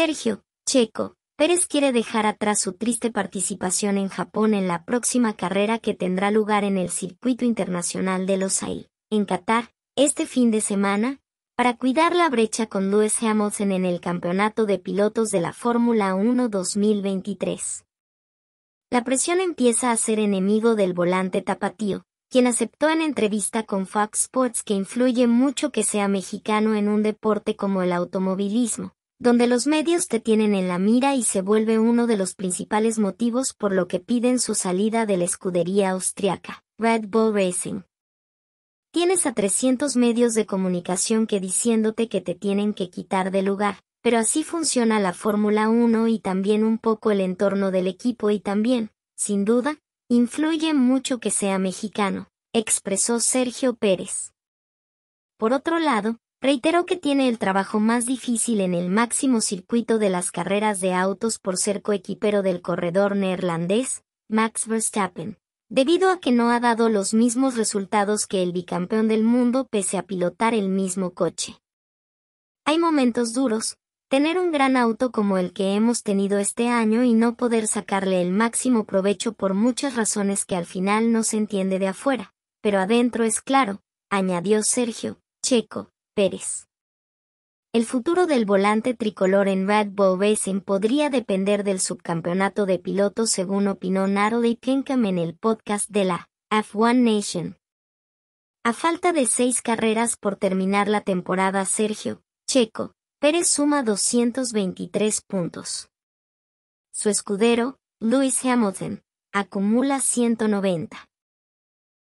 Sergio, Checo, Pérez quiere dejar atrás su triste participación en Japón en la próxima carrera que tendrá lugar en el Circuito Internacional de Losail, en Qatar, este fin de semana, para cuidar la brecha con Lewis Hamilton en el Campeonato de Pilotos de la Fórmula 1 2023. La presión empieza a ser enemigo del volante tapatío, quien aceptó en entrevista con Fox Sports que influye mucho que sea mexicano en un deporte como el automovilismo, donde los medios te tienen en la mira y se vuelve uno de los principales motivos por lo que piden su salida de la escudería austriaca, Red Bull Racing. Tienes a 300 medios de comunicación que diciéndote que te tienen que quitar de lugar, pero así funciona la Fórmula 1 y también un poco el entorno del equipo y también, sin duda, influye mucho que sea mexicano, expresó Sergio Pérez. Por otro lado, Reiteró que tiene el trabajo más difícil en el máximo circuito de las carreras de autos por ser coequipero del corredor neerlandés, Max Verstappen, debido a que no ha dado los mismos resultados que el bicampeón del mundo pese a pilotar el mismo coche. Hay momentos duros, tener un gran auto como el que hemos tenido este año y no poder sacarle el máximo provecho por muchas razones que al final no se entiende de afuera, pero adentro es claro, añadió Sergio, checo, Pérez. El futuro del volante tricolor en Red Bull Racing podría depender del subcampeonato de pilotos según opinó Natalie Pinkham en el podcast de la F1 Nation. A falta de seis carreras por terminar la temporada Sergio, Checo, Pérez suma 223 puntos. Su escudero, Lewis Hamilton, acumula 190.